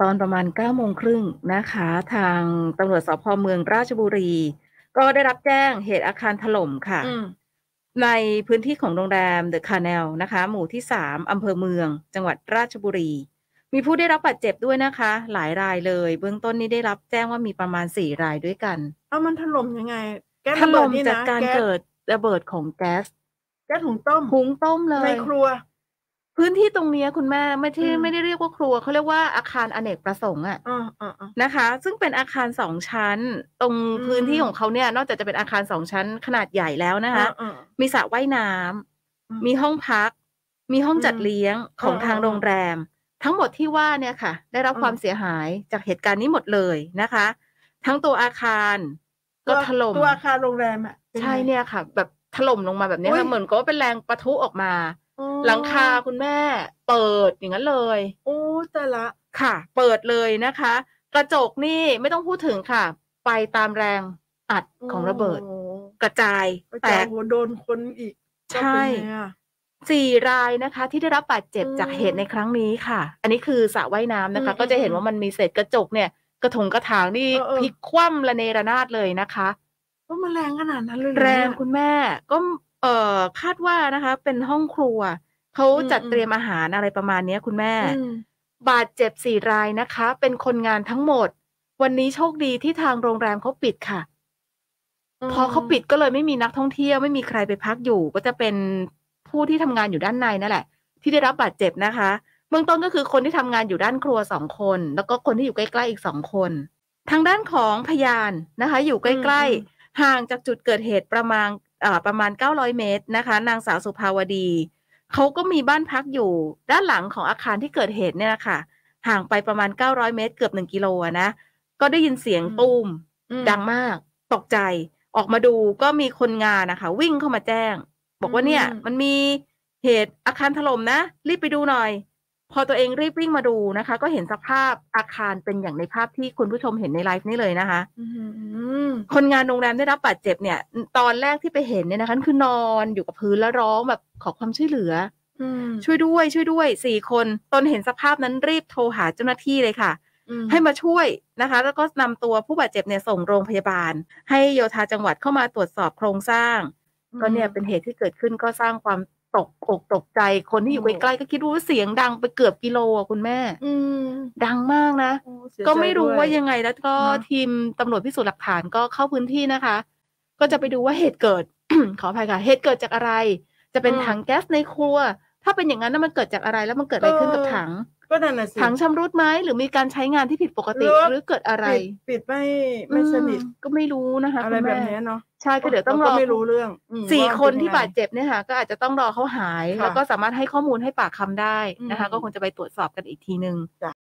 ตอนประมาณ9ก้าโมงครึ่งนะคะ ทางตำรวจสพเมืองราชบุรี ก็ได้รับแจ้งเหตุอาคารถล่มค่ะ ในพื้นที่ของโรงแรมเดอะคาแนลนะคะ หมู่ที่สามอำเภอเมือง จังหวัดราชบุรี มีผู้ได้รับบาดเจ็บด้วยนะคะ หลายรายเลย เบื้องต้นนี้ได้รับแจ้งว่ามีประมาณสี่รายด้วยกันเอามันถล่มยังไง แก๊สถล่มจากการเกิดระเบิดของแก๊สแก๊สหุงต้มหุงต้มเลยในครัวพื้นที่ตรงนี้คุณแม่ ไม่ใช่ไม่ได้เรียกว่าครัว เขาเรียกว่าอาคารอเนกประสงค์อะนะคะ ซึ่งเป็นอาคารสองชั้น ตรงพื้นที่ของเขาเนี่ย นอกจากจะเป็นอาคารสองชั้นขนาดใหญ่แล้วนะคะมีสระว่ายน้ำ มีห้องพัก มีห้องจัดเลี้ยงของทางโรงแรม ทั้งหมดที่ว่าเนี่ยค่ะ ได้รับความเสียหายจากเหตุการณ์นี้หมดเลยนะคะ ทั้งตัวอาคาร ก็ถล่มตัวอาคารโรงแรมอะใช่เนี่ยค่ะ แบบถล่มลงมาแบบนี้เหมือนก็เป็นแรงประทุออกมาหลังคาคุณแม่เปิดอย่างนั้นเลย โอ้แต่ละค่ะ เปิดเลยนะคะ กระจกนี่ไม่ต้องพูดถึงค่ะไปตามแรงอัดของระเบิด กระจาย แตกโดนคนอีก ใช่สี่รายนะคะที่ได้รับบาดเจ็บจากเหตุในครั้งนี้ค่ะ อันนี้คือสระว่ายน้ำนะคะ ก็จะเห็นว่ามันมีเศษกระจกเนี่ย กระถงกระถางนี่พลิกคว่ำระเนระนาดเลยนะคะก็มาแรงขนาดนั้นเลยแรงคุณแม่ ก็เอ่อคาดว่านะคะ เป็นห้องครัวเขาจัดเตรียมอาหารอะไรประมาณนี้คุณแม่ บาดเจ็บสี่รายนะคะ เป็นคนงานทั้งหมด วันนี้โชคดีที่ทางโรงแรมเขาปิดค่ะ พอเขาปิดก็เลยไม่มีนักท่องเที่ยวไม่มีใครไปพักอยู่ ก็จะเป็นผู้ที่ทำงานอยู่ด้านในนั่นแหละ ที่ได้รับบาดเจ็บนะคะเบื้องต้นก็คือคนที่ทำงานอยู่ด้านครัวสองคน แล้วก็คนที่อยู่ใกล้ๆอีกสองคน ทางด้านของพยานนะคะ อยู่ใกล้ ๆ ห่างจากจุดเกิดเหตุประมาณประมาณ 900 เมตรนะคะ นางสาวสุภาวดี เขาก็มีบ้านพักอยู่ด้านหลังของอาคารที่เกิดเหตุเนี่ยนะคะห่างไปประมาณ 900 เมตร เกือบ 1 กิโลนะ ก็ได้ยินเสียงตูมดังมาก ตกใจ ออกมาดูก็มีคนงานนะคะ วิ่งเข้ามาแจ้ง บอกว่าเนี่ย มันมีเหตุอาคารถล่มนะ รีบไปดูหน่อยพอตัวเองรีบวิ่งมาดูนะคะก็เห็นสภาพอาคารเป็นอย่างในภาพที่คุณผู้ชมเห็นในไลฟ์นี่เลยนะคะคนงานโรงแรมได้รับบาดเจ็บเนี่ย ตอนแรกที่ไปเห็นเนี่ยนะคะคือนอนอยู่กับพื้นแล้วร้องแบบ ขอความช่วยเหลือช่วยด้วยช่วยด้วยสี่คนตนเห็นสภาพนั้นรีบโทรหาเจ้าหน้าที่เลยค่ะ ให้มาช่วยนะคะ แล้วก็นำตัวผู้บาดเจ็บเนี่ยส่งโรงพยาบาล ให้โยธาจังหวัดเข้ามาตรวจสอบโครงสร้าง ก็เนี่ยเป็นเหตุที่เกิดขึ้นก็สร้างความกอกตกใจคนที่อยู่ใกล้ๆก็คิดว่าเสียงดังไปเกือบกิโลอ่ะคุณแม่ อืดังมากนะ ก็ไม่รู้ว่ายังไงแล้วก็ทีมตำรวจพิสูจน์หลักฐานก็เข้าพื้นที่นะคะ ก็จะไปดูว่าเหตุเกิดขออภัยค่ะเหตุเกิดจากอะไร จะเป็นถังแก๊สในครัวถ้าเป็นอย่างนั้นแล้วมันเกิดจากอะไร แล้วมันเกิดอะไรขึ้นกับถัง ก็นั่นแหะสิถังชำรุดไหมหรือมีการใช้งานที่ผิดปกติหรือเกิดอะไรปิดไม่ไม่สนิทก็ไม่รู้นะคะอะไรแบบนี้เนาะใช่ก็เดี๋ยวต้องรอไม่รู้เรื่องสี่คนที่บาดเจ็บเนี่ยค่ะ ก็อาจจะต้องรอเขาหาย แล้วก็สามารถให้ข้อมูลให้ปากคำได้นะคะก็คงจะไปตรวจสอบกันอีกทีนึง